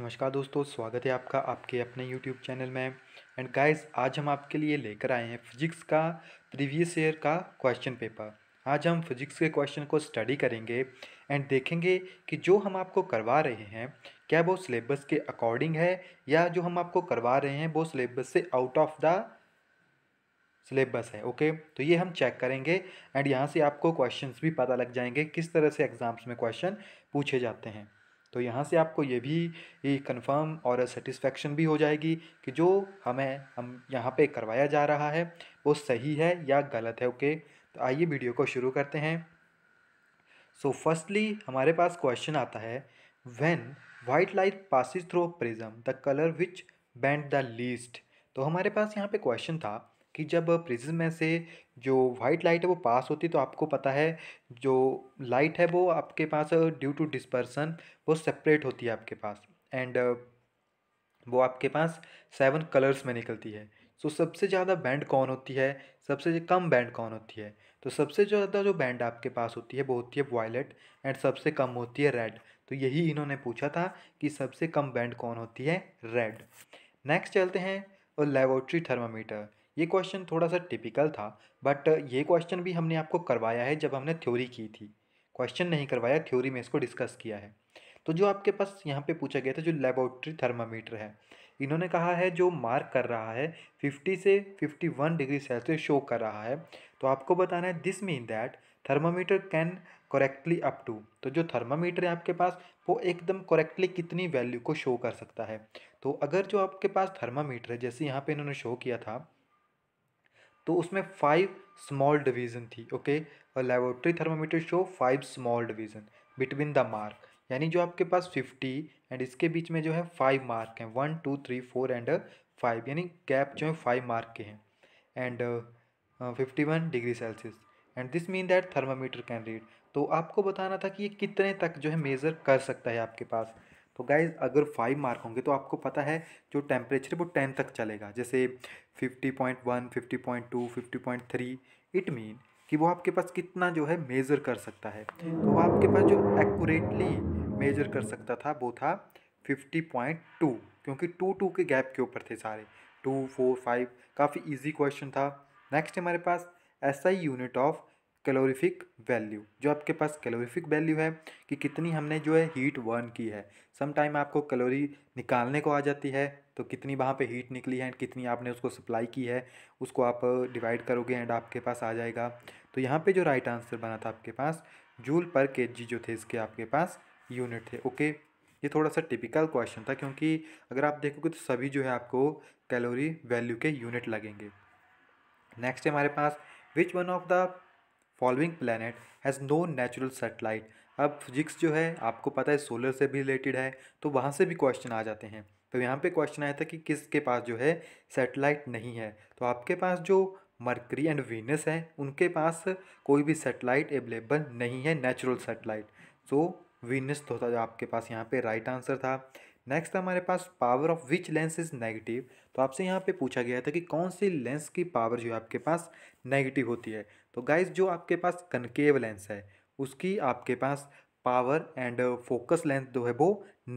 नमस्कार दोस्तों स्वागत है आपका आपके अपने YouTube चैनल में एंड गाइस आज हम आपके लिए लेकर आए हैं फिजिक्स का प्रीवियस ईयर का क्वेश्चन पेपर आज हम फिजिक्स के क्वेश्चन को स्टडी करेंगे एंड देखेंगे कि जो हम आपको करवा रहे हैं क्या वो सिलेबस के अकॉर्डिंग है या जो हम आपको करवा रहे हैं वो सिलेबस से आउट ऑफ द सिलेबस है ओके तो ये हम चेक करेंगे एंड यहाँ से आपको क्वेश्चंस भी पता लग जाएंगे किस तरह से एग्ज़ाम्स में क्वेश्चन पूछे जाते हैं तो यहाँ से आपको ये भी कंफर्म और सेटिस्फेक्शन भी हो जाएगी कि जो हमें हम यहाँ पे करवाया जा रहा है वो सही है या गलत है ओके तो आइए वीडियो को शुरू करते हैं सो so फर्स्टली हमारे पास क्वेश्चन आता है when white light passes through prism the colour which bend the least तो हमारे पास यहाँ पे क्वेश्चन था कि जब प्रिज्म में से जो वाइट लाइट है वो पास होती है तो आपको पता है जो लाइट है वो आपके पास ड्यू टू डिस्पर्सन वो सेपरेट होती है आपके पास एंड वो आपके पास सेवन कलर्स में निकलती है सो so, सबसे ज़्यादा बैंड कौन होती है सबसे कम बैंड कौन होती है तो सबसे ज़्यादा जो बैंड आपके पास होती है वो होती है वायलेट एंड सबसे कम होती है रेड तो यही इन्होंने पूछा था कि सबसे कम बैंड कौन होती है रेड नेक्स्ट चलते हैं और लेबोरेटरी थर्मामीटर ये क्वेश्चन थोड़ा सा टिपिकल था बट ये क्वेश्चन भी हमने आपको करवाया है जब हमने थ्योरी की थी क्वेश्चन नहीं करवाया थ्योरी में इसको डिस्कस किया है तो जो आपके पास यहाँ पे पूछा गया था जो लेबोरेटरी थर्मामीटर है इन्होंने कहा है जो मार्क कर रहा है 50 से 51 डिग्री सेल्सियस शो कर रहा है तो आपको बताना है this mean that thermometer can correctly up to तो जो थर्मामीटर है आपके पास वो एकदम करेक्टली कितनी वैल्यू को शो कर सकता है तो अगर जो आपके पास थर्मामीटर है जैसे यहाँ पे इन्होंने शो किया था तो उसमें फाइव स्मॉल डिवीज़न थी okay laboratory thermometer show five small division between the mark यानी जो आपके पास फिफ्टी एंड इसके बीच में जो है फाइव मार्क हैं one two three four and five यानी गैप जो है फाइव मार्क के हैं and fifty one degree Celsius and this mean that thermometer can read तो आपको बताना था कि ये कितने तक जो है मेज़र कर सकता है आपके पास तो गाइज अगर फाइव मार्क होंगे तो आपको पता है जो टेम्परेचर वो टेन तक चलेगा जैसे fifty fifty point point one two fifty point three it mean कि वो आपके पास कितना जो है मेज़र कर सकता है तो वो आपके पास जो एक्यूरेटली मेजर कर सकता था वो था फिफ्टी पॉइंट टू क्योंकि टू टू के गैप के ऊपर थे सारे टू फोर फाइव काफ़ी इजी क्वेश्चन था नेक्स्ट हमारे पास S I unit of calorific value जो आपके पास कैलोरीफिक वैल्यू है कि कितनी हमने जो है हीट वर्न की है सम टाइम आपको कैलोरी निकालने को आ जाती है तो कितनी वहाँ पे हीट निकली है एंड कितनी आपने उसको सप्लाई की है उसको आप डिवाइड करोगे एंड आपके पास आ जाएगा तो यहाँ पे जो राइट आंसर बना था आपके पास जूल पर के जी जो थे इसके आपके पास यूनिट थे ओके ये थोड़ा सा टिपिकल क्वेश्चन था क्योंकि अगर आप देखोगे तो सभी जो है आपको कैलोरी वैल्यू के यूनिट लगेंगे नेक्स्ट हमारे पास which one of the following planet has no natural satellite अब फिजिक्स जो है आपको पता है सोलर से भी रिलेटेड है तो वहाँ से भी क्वेश्चन आ जाते हैं तो यहाँ पे क्वेश्चन आया था कि किसके पास जो है सेटेलाइट नहीं है तो आपके पास जो मरकरी एंड वीनस है उनके पास कोई भी सेटेलाइट अवेलेबल नहीं है नेचुरल सेटेलाइट सो वीनस तो था जो आपके पास यहाँ पे राइट आंसर था नेक्स्ट हमारे पास power of which lens is negative तो आपसे यहाँ पे पूछा गया था कि कौन सी लेंस की पावर जो है आपके पास नेगेटिव होती है तो गाइज जो आपके पास कनकेव लेंस है उसकी आपके पास पावर एंड फोकस लेंथ जो है वो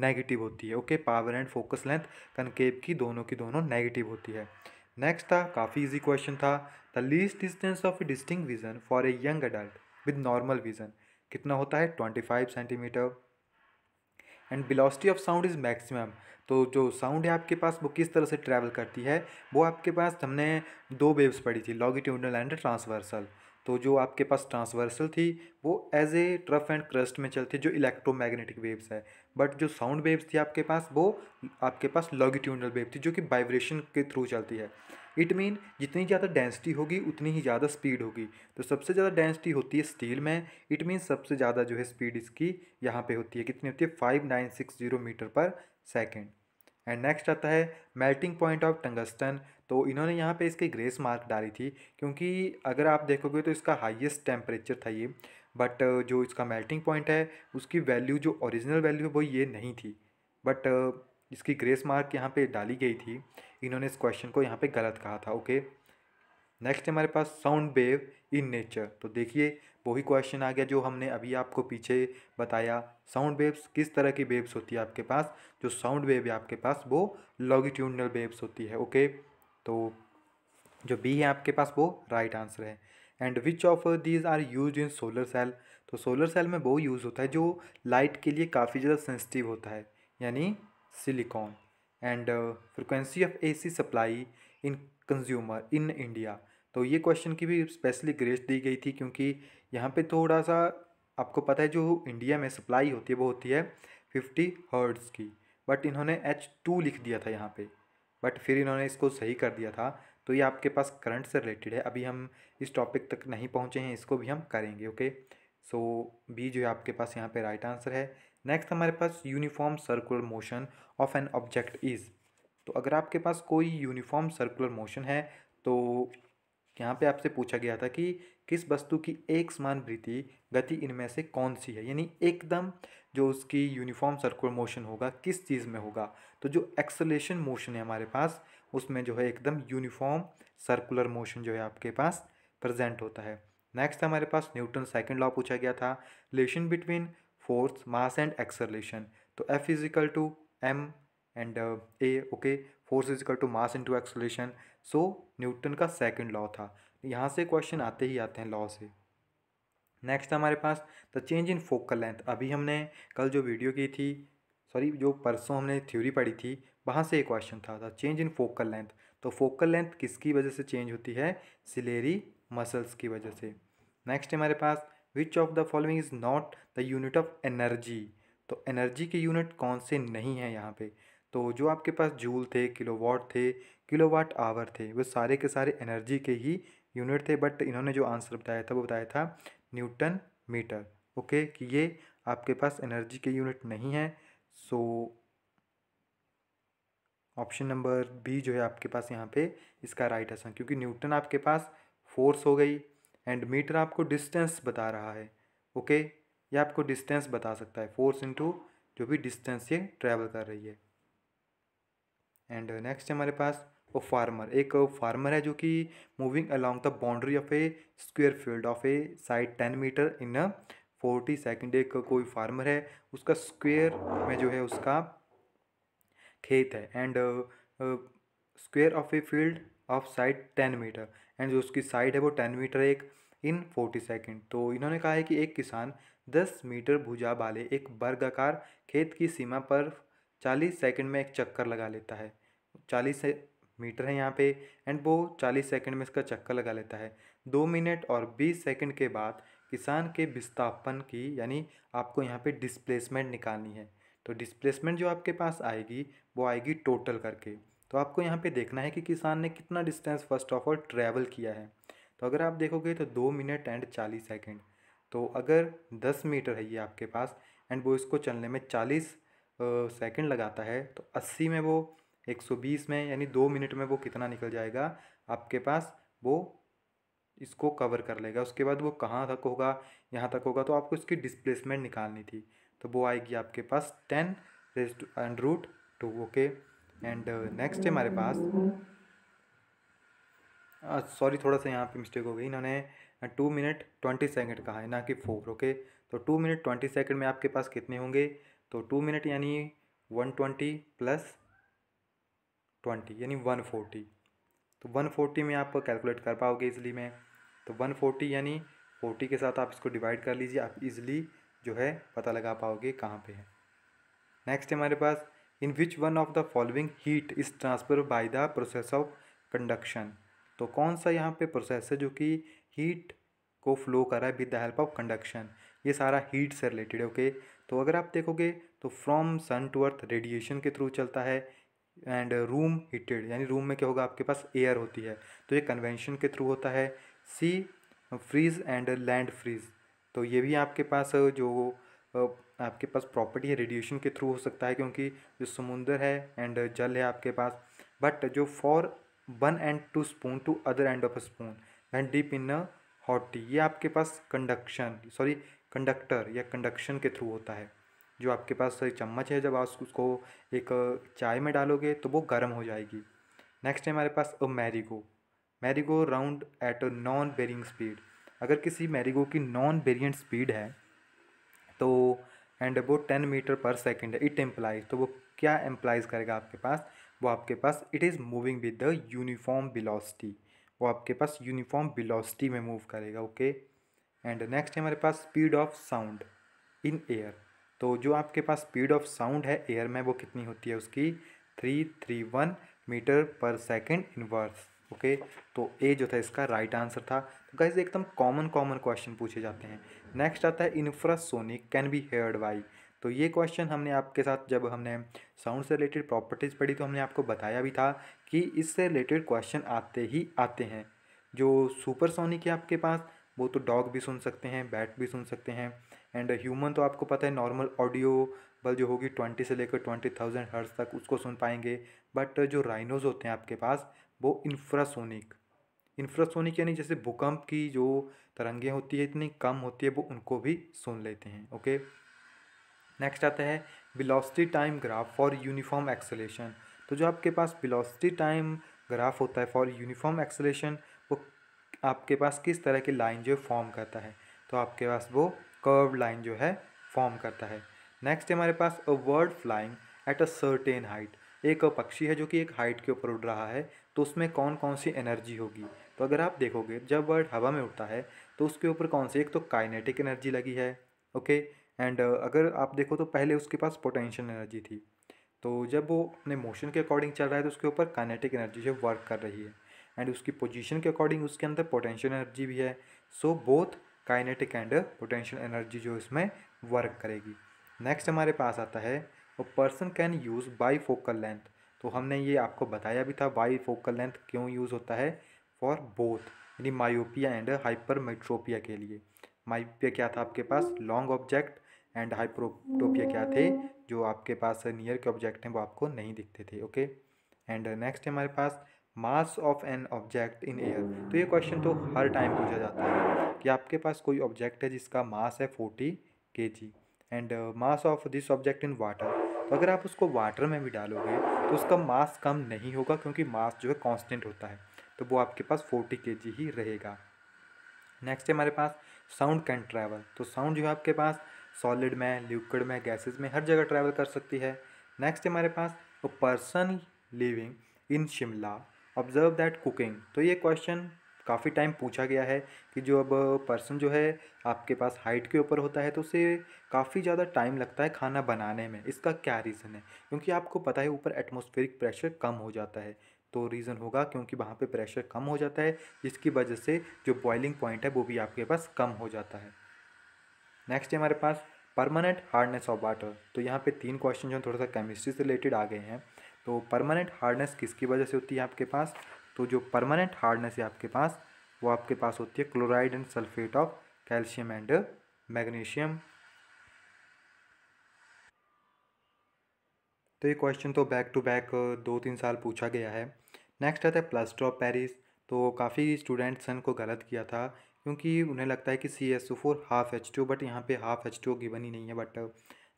नेगेटिव होती है okay power and focus length concave की दोनों की दोनों नेगेटिव होती है नेक्स्ट था काफ़ी इजी क्वेश्चन था the least distance of distinct vision for a young adult with normal vision कितना होता है twenty five centimetre and velocity of sound is maximum तो जो साउंड है आपके पास वो किस तरह से ट्रैवल करती है वो आपके पास हमने दो वेव्स पढ़ी थी लॉगिट्यूडल एंड ट्रांसवर्सल तो जो आपके पास ट्रांसवर्सल थी वो as a trough and crest में चलती जो इलेक्ट्रोमैग्नेटिक वेव्स है बट जो साउंड वेव्स थी आपके पास वो आपके पास लॉगिट्यूनल वेव थी जो कि वाइब्रेशन के थ्रू चलती है इट मीन जितनी ज़्यादा डेंसिटी होगी उतनी ही ज़्यादा स्पीड होगी तो सबसे ज़्यादा डेंसिटी होती है स्टील में इट मीन सबसे ज़्यादा जो है स्पीड इसकी यहाँ पर होती है कितनी होती है five nine six zero metre per second and next आता है मेल्टिंग पॉइंट ऑफ टंगस्टन तो इन्होंने यहाँ पे इसकी ग्रेस मार्क डाली थी क्योंकि अगर आप देखोगे तो इसका हाईएस्ट टेम्परेचर था ये बट जो इसका मेल्टिंग पॉइंट है उसकी वैल्यू जो ओरिजिनल वैल्यू है वो ये नहीं थी बट इसकी ग्रेस मार्क यहाँ पे डाली गई थी इन्होंने इस क्वेश्चन को यहाँ पे गलत कहा था ओके नेक्स्ट हमारे पास साउंड वेव इन नेचर तो देखिए वही क्वेश्चन आ गया जो हमने अभी आपको पीछे बताया साउंड वेव्स किस तरह की वेव्स होती है आपके पास जो साउंड वेव है आपके पास वो लॉगिट्यूडनल वेव्स होती है ओके तो जो बी है आपके पास वो राइट right आंसर है and which of these are use in solar cell तो सोलर सेल में वो यूज़ होता है जो लाइट के लिए काफ़ी ज़्यादा सेंसिटिव होता है यानी silicon and frequency of AC supply in consumer in India तो ये क्वेश्चन की भी स्पेशली ग्रेस दी गई थी क्योंकि यहाँ पे थोड़ा सा आपको पता है जो इंडिया में सप्लाई होती है वो होती है फिफ्टी हर्ड्स की बट इन्होंने एच टू लिख दिया था यहाँ पे बट फिर इन्होंने इसको सही कर दिया था तो ये आपके पास करंट से रिलेटेड है अभी हम इस टॉपिक तक नहीं पहुँचे हैं इसको भी हम करेंगे ओके सो बी जो है आपके पास यहाँ पे राइट आंसर है नेक्स्ट हमारे पास uniform circular motion of an object is तो अगर आपके पास कोई यूनिफॉर्म सर्कुलर मोशन है तो यहाँ पे आपसे पूछा गया था कि किस वस्तु की एक समान वृत्ति गति इनमें से कौन सी है यानी एकदम जो उसकी यूनिफॉर्म सर्कुलर मोशन होगा किस चीज़ में होगा तो जो एक्सलेशन मोशन है हमारे पास उसमें जो है एकदम यूनिफॉर्म सर्कुलर मोशन जो है आपके पास प्रजेंट होता है नेक्स्ट हमारे पास न्यूटन सेकेंड लॉ पूछा गया था relation between force mass and acceleration तो F is equal to M and A okay force is equal to mass into acceleration so Newton का सेकेंड लॉ था यहाँ से क्वेश्चन आते ही आते हैं लॉ से नेक्स्ट हमारे पास the change in focal length अभी हमने कल जो वीडियो की थी सॉरी जो परसों हमने थ्योरी पढ़ी थी वहाँ से एक क्वेश्चन था the change in focal length तो फोकल लेंथ किसकी वजह से चेंज होती है सिलेरी मसल्स की वजह से नेक्स्ट हमारे पास which of the following is not the unit of energy तो एनर्जी के यूनिट कौन से नहीं हैं यहाँ पे तो जो आपके पास जूल थे किलोवाट थे किलोवाट आवर थे वो सारे के सारे एनर्जी के ही यूनिट थे बट इन्होंने जो आंसर बताया था वो बताया था न्यूटन मीटर ओके कि ये आपके पास एनर्जी के यूनिट नहीं है सो ऑप्शन नंबर बी जो है आपके पास यहाँ पे इसका राइट आंसर क्योंकि न्यूटन आपके पास फोर्स हो गई एंड मीटर आपको डिस्टेंस बता रहा है ओके ये आपको डिस्टेंस बता सकता है फोर्स इंटू जो भी डिस्टेंस ये ट्रैवल कर रही है एंड नेक्स्ट हमारे पास और फार्मर एक फार्मर है जो कि moving along the boundary of a square field of a side ten metre in a forty second एक कोई फार्मर है उसका स्क्वेयर में जो है उसका खेत है and square of a field of side ten metre and जो उसकी साइड है वो टेन मीटर एक इन फोर्टी सेकेंड तो इन्होंने कहा है कि एक किसान दस मीटर भुजा वाले एक वर्गाकार खेत की सीमा पर चालीस सेकेंड में एक चक्कर लगा लेता है चालीस से मीटर है यहाँ पे एंड वो 40 सेकंड में इसका चक्कर लगा लेता है दो मिनट और 20 सेकंड के बाद किसान के विस्थापन की यानी आपको यहाँ पे डिस्प्लेसमेंट निकालनी है तो डिस्प्लेसमेंट जो आपके पास आएगी वो आएगी टोटल करके तो आपको यहाँ पे देखना है कि किसान ने कितना distance first of all travel किया है तो अगर आप देखोगे तो दो मिनट एंड चालीस सेकेंड तो अगर दस मीटर है ये आपके पास एंड वो इसको चलने में चालीस सेकेंड लगाता है तो अस्सी में वो 120 में यानी दो मिनट में वो कितना निकल जाएगा आपके पास वो इसको कवर कर लेगा उसके बाद वो कहाँ तक होगा यहाँ तक होगा तो आपको इसकी डिस्प्लेसमेंट निकालनी थी तो वो आएगी आपके पास ten and root two okay and next है हमारे पास सॉरी थोड़ा सा यहाँ पे मिस्टेक हो गई इन्होंने टू मिनट ट्वेंटी सेकंड कहा है ना कि फोर ओके तो टू मिनट ट्वेंटी सेकंड में आपके पास कितने होंगे तो टू मिनट यानी वन ट्वेंटी प्लस ट्वेंटी यानी वन फोर्टी तो वन फोर्टी में आप कैलकुलेट कर पाओगे इजली में तो वन फोर्टी यानी फोर्टी के साथ आप इसको डिवाइड कर लीजिए आप इजली जो है पता लगा पाओगे कहाँ पे है नेक्स्ट हमारे पास in which one of the following heat is transfer by the process of conduction तो कौन सा यहाँ पे प्रोसेस है जो कि हीट को फ्लो कर रहा है with the help of conduction ये सारा हीट से रिलेटेड है ओके तो अगर आप देखोगे तो from sun to earth radiation के थ्रू चलता है एंड रूम हीटेड यानी रूम में क्या होगा आपके पास एयर होती है तो ये कन्वेंशन के थ्रू होता है sea breeze and land breeze तो ये भी आपके पास जो आपके पास प्रॉपर्टी है रेडिएशन के थ्रू हो सकता है क्योंकि जो समुंदर है एंड जल है आपके पास बट जो for one end to spoon to other end of a spoon and dip in a hot tea ये आपके पास कंडक्शन सॉरी कंडक्टर या कंडक्शन के थ्रू होता है जो आपके पास चम्मच है जब आप उसको एक चाय में डालोगे तो वो गर्म हो जाएगी नेक्स्ट है हमारे पास a merry go merry go round at a non varying speed अगर किसी मैरीगो की नॉन बेरियंट स्पीड है तो एंड वो टेन मीटर पर सेकेंड है इट एम्प्लाइज तो वो क्या एम्प्लाइज करेगा आपके पास वो आपके पास it is moving with the uniform velocity वो आपके पास यूनिफॉर्म बिलॉसिटी में मूव करेगा ओके एंड नेक्स्ट है हमारे पास speed of sound in air तो जो आपके पास स्पीड ऑफ साउंड है एयर में वो कितनी होती है उसकी three three one metre per second inverse okay तो ए जो था इसका राइट आंसर था तो गाइज एकदम कॉमन कॉमन क्वेश्चन पूछे जाते हैं नेक्स्ट आता है infrasonic can be heard by तो ये क्वेश्चन हमने आपके साथ जब हमने साउंड से रिलेटेड प्रॉपर्टीज़ पढ़ी तो हमने आपको बताया भी था कि इससे रिलेटेड क्वेश्चन आते ही आते हैं जो सुपरसोनिक है आपके पास वो तो डॉग भी सुन सकते हैं बैट भी सुन सकते हैं एंड ह्यूमन तो आपको पता है नॉर्मल ऑडियो बल जो होगी ट्वेंटी से लेकर ट्वेंटी थाउजेंड हर्ट्स तक उसको सुन पाएंगे बट जो राइनोज होते हैं आपके पास वो इंफ्रासोनिक इंफ्रासोनिक यानी जैसे भूकंप की जो तरंगे होती है इतनी कम होती है वो उनको भी सुन लेते हैं ओके नेक्स्ट आता है velocity time graph for uniform acceleration तो जो आपके पास वेलोसिटी टाइम ग्राफ होता है फॉर यूनिफॉर्म एक्सेलेशन वो आपके पास किस तरह की लाइन जो फॉर्म करता है तो आपके पास वो कर्व लाइन जो है फॉर्म करता है नेक्स्ट हमारे पास a bird flying at a certain height एक पक्षी है जो कि एक हाइट के ऊपर उड़ रहा है तो उसमें कौन कौन सी एनर्जी होगी तो अगर आप देखोगे जब बर्ड हवा में उड़ता है तो उसके ऊपर कौन सी एक तो काइनेटिक एनर्जी लगी है ओके एंड uh, अगर आप देखो तो पहले उसके पास पोटेंशियल एनर्जी थी तो जब वो अपने मोशन के अकॉर्डिंग चल रहा है तो उसके ऊपर काइनेटिक एनर्जी जो वर्क कर रही है एंड उसकी पोजीशन के अकॉर्डिंग उसके अंदर पोटेंशियल एनर्जी भी है so both kinetic and potential energy जो इसमें वर्क करेगी नेक्स्ट हमारे पास आता है a person can use bifocal length तो हमने ये आपको बताया भी था बाई फोकल लेंथ क्यों यूज़ होता है फॉर बोथ यानी माओपिया एंड हाइपरमेट्रोपिया के लिए माओपिया क्या था आपके पास लॉन्ग ऑब्जेक्ट एंड हाइप्रोटोपिया क्या थे जो आपके पास नियर के ऑब्जेक्ट हैं वो आपको नहीं दिखते थे ओके एंड नेक्स्ट है हमारे पास mass of an object in air तो ये क्वेश्चन तो हर टाइम पूछा जाता है कि आपके पास कोई ऑब्जेक्ट है जिसका मास है forty K G and mass of this object in water तो अगर आप उसको वाटर में भी डालोगे तो उसका मास कम नहीं होगा क्योंकि मास जो है कांस्टेंट होता है तो वो आपके पास फोर्टी के जी ही रहेगा नेक्स्ट है हमारे पास साउंड कैन ट्रैवल तो साउंड जो है आपके पास सॉलिड में लिक्विड में गैसेज में हर जगह ट्रैवल कर सकती है नेक्स्ट है हमारे पास person living in Shimla observe that cooking तो ये क्वेश्चन काफ़ी टाइम पूछा गया है कि जो अब पर्सन जो है आपके पास हाइट के ऊपर होता है तो उसे काफ़ी ज़्यादा टाइम लगता है खाना बनाने में इसका क्या रीज़न है क्योंकि आपको पता है ऊपर एटमोस्फेरिक प्रेशर कम हो जाता है तो रीज़न होगा क्योंकि वहाँ पे प्रेशर कम हो जाता है जिसकी वजह से जो बॉइलिंग पॉइंट है वो भी आपके पास कम हो जाता है नेक्स्ट है हमारे पास परमानेंट हार्डनेस ऑफ वाटर तो यहाँ पे तीन क्वेश्चन जो थोड़ा सा केमिस्ट्री से रिलेटेड आ गए हैं तो परमानेंट हार्डनेस किसकी वजह से होती है आपके पास तो जो परमानेंट हार्डनेस है आपके पास वो आपके पास होती है chloride and sulphate of calcium and magnesium तो ये क्वेश्चन तो बैक टू बैक दो तीन साल पूछा गया है नेक्स्ट आता है प्लास्टर ऑफ पेरिस तो काफ़ी स्टूडेंट्स ने को गलत किया था क्योंकि उन्हें लगता है कि C S O four half H two but यहाँ पे हाफ एच टू गिवन ही नहीं है बट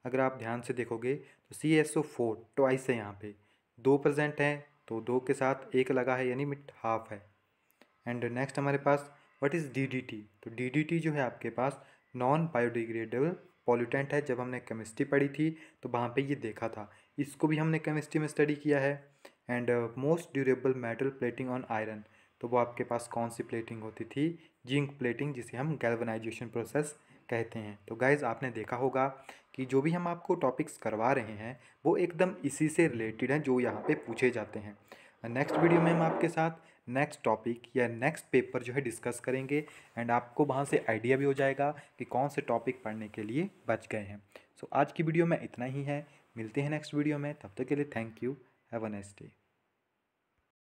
अगर आप ध्यान से देखोगे तो C S O four twice है यहाँ पे दो प्रजेंट हैं तो दो के साथ एक लगा है यानी मिट हाफ है एंड नेक्स्ट हमारे पास व्हाट इज़ डीडीटी तो डीडीटी जो है आपके पास नॉन बायोडिग्रेडेबल पॉल्यूटेंट है जब हमने केमिस्ट्री पढ़ी थी तो वहाँ पे ये देखा था इसको भी हमने केमिस्ट्री में स्टडी किया है and most durable metal plating on iron तो वो आपके पास कौन सी प्लेटिंग होती थी जिंक प्लेटिंग जिसे हम गैल्वनाइजेशन प्रोसेस कहते हैं तो गाइज़ आपने देखा होगा कि जो भी हम आपको टॉपिक्स करवा रहे हैं वो एकदम इसी से रिलेटेड हैं जो यहाँ पे पूछे जाते हैं नेक्स्ट वीडियो में हम आपके साथ नेक्स्ट टॉपिक या नेक्स्ट पेपर जो है डिस्कस करेंगे एंड आपको वहाँ से आइडिया भी हो जाएगा कि कौन से टॉपिक पढ़ने के लिए बच गए हैं सो so, आज की वीडियो में इतना ही है मिलते हैं नेक्स्ट वीडियो में तब तक के लिए thank you have a next day